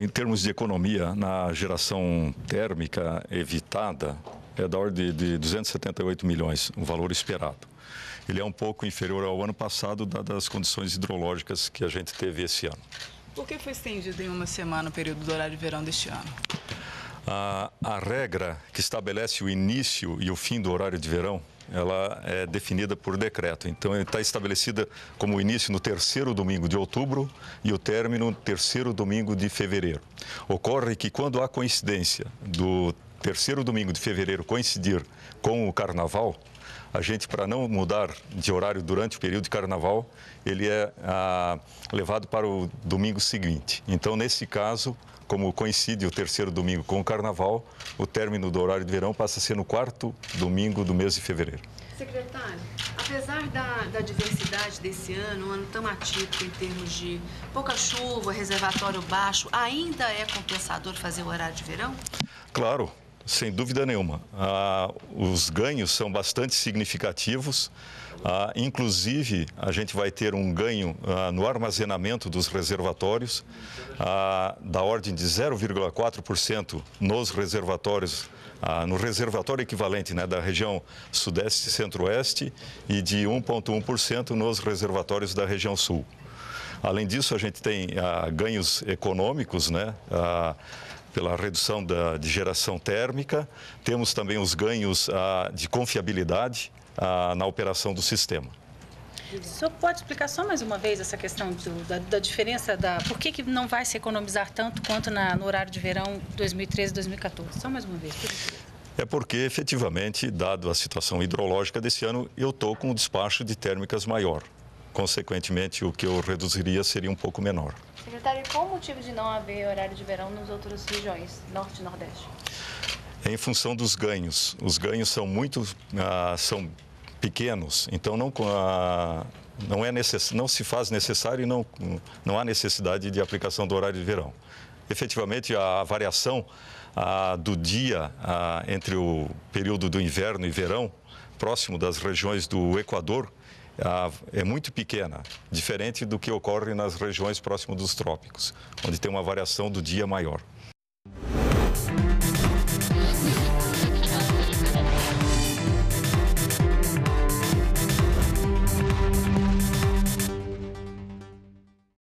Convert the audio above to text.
Em termos de economia, na geração térmica evitada, é da ordem de 278 milhões, o valor esperado. Ele é um pouco inferior ao ano passado, dadas as condições hidrológicas que a gente teve esse ano. Por que foi estendido em uma semana o período do horário de verão deste ano? A, a regra que estabelece o início e o fim do horário de verão, ela é definida por decreto. Então, está estabelecida como início no terceiro domingo de outubro e o término no terceiro domingo de fevereiro. Ocorre que quando há coincidência do terceiro domingo de fevereiro coincidir com o carnaval, a gente, para não mudar de horário durante o período de carnaval, ele é ah, levado para o domingo seguinte. Então, nesse caso, como coincide o terceiro domingo com o carnaval, o término do horário de verão passa a ser no quarto domingo do mês de fevereiro. Secretário, apesar da, da diversidade desse ano, um ano tão atípico em termos de pouca chuva, reservatório baixo, ainda é compensador fazer o horário de verão? Claro, sem dúvida nenhuma. Ah, os ganhos são bastante significativos. Ah, inclusive, a gente vai ter um ganho ah, no armazenamento dos reservatórios, ah, da ordem de 0,4% nos reservatórios, ah, no reservatório equivalente né, da região Sudeste e Centro-Oeste, e de 1,1% nos reservatórios da região Sul. Além disso, a gente tem ah, ganhos econômicos, né? Ah, pela redução da, de geração térmica, temos também os ganhos ah, de confiabilidade ah, na operação do sistema. O senhor pode explicar só mais uma vez essa questão do, da, da, diferença da. Por que, que não vai se economizar tanto quanto na, no horário de verão 2013-2014? Só mais uma vez, por É porque, efetivamente, dado a situação hidrológica desse ano, eu estou com o despacho de térmicas maior consequentemente, o que eu reduziria seria um pouco menor. Secretário, qual o motivo de não haver horário de verão nas outras regiões, norte e nordeste? Em função dos ganhos. Os ganhos são muito ah, são pequenos, então não, uh, não, é necess, não se faz necessário e não, não há necessidade de aplicação do horário de verão. Efetivamente, a variação uh, do dia entre o período do inverno e verão, próximo das regiões do Equador, é muito pequena, diferente do que ocorre nas regiões próximas dos trópicos, onde tem uma variação do dia maior.